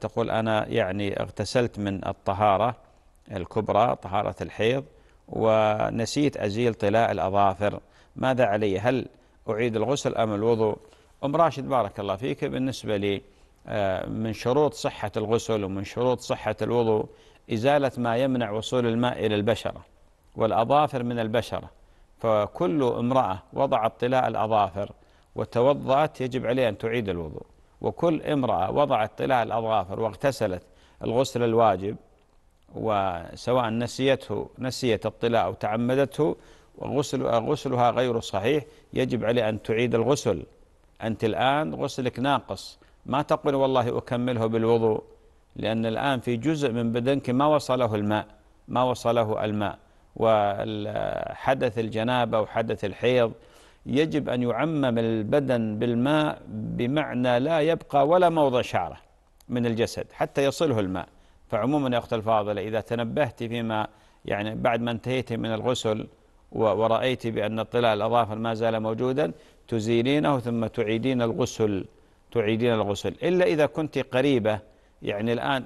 تقول أنا يعني اغتسلت من الطهارة الكبرى طهارة الحيض ونسيت أزيل طلاء الأظافر ماذا علي هل أعيد الغسل أم الوضوء أم راشد بارك الله فيك بالنسبة لي آه، من شروط صحة الغسل ومن شروط صحة الوضوء إزالة ما يمنع وصول الماء إلى البشرة والأظافر من البشرة فكل امرأة وضعت طلاء الأظافر وتوضأت يجب عليها أن تعيد الوضوء وكل امرأة وضعت طلاء الأظافر واغتسلت الغسل الواجب وسواء نسيته نسيت الطلاء أو تعمدته وغسل غسلها غير صحيح يجب عليه أن تعيد الغسل أنت الآن غسلك ناقص ما تقول والله أكمله بالوضوء لأن الآن في جزء من بدنك ما وصله الماء ما وصله الماء وحدث الجنابة وحدث الحيض يجب أن يعمم البدن بالماء بمعنى لا يبقى ولا موضع شعرة من الجسد حتى يصله الماء فعموما يا أخت الفاضلة إذا تنبهت فيما يعني بعد ما انتهيت من الغسل ورأيت بأن الطلاء الأظافر ما زال موجودا تزيلينه ثم تعيدين الغسل تعيدين الغسل إلا إذا كنت قريبة يعني الآن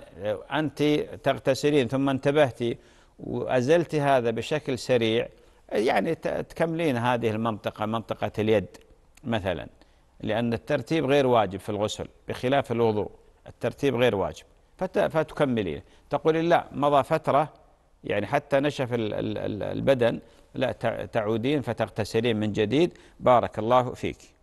أنت تغتسلين ثم انتبهتي وأزلت هذا بشكل سريع يعني تكملين هذه المنطقة منطقة اليد مثلا لأن الترتيب غير واجب في الغسل بخلاف الوضوء الترتيب غير واجب فتكملين تقول لا مضى فترة يعني حتى نشف البدن لا تعودين فتغتسلين من جديد بارك الله فيك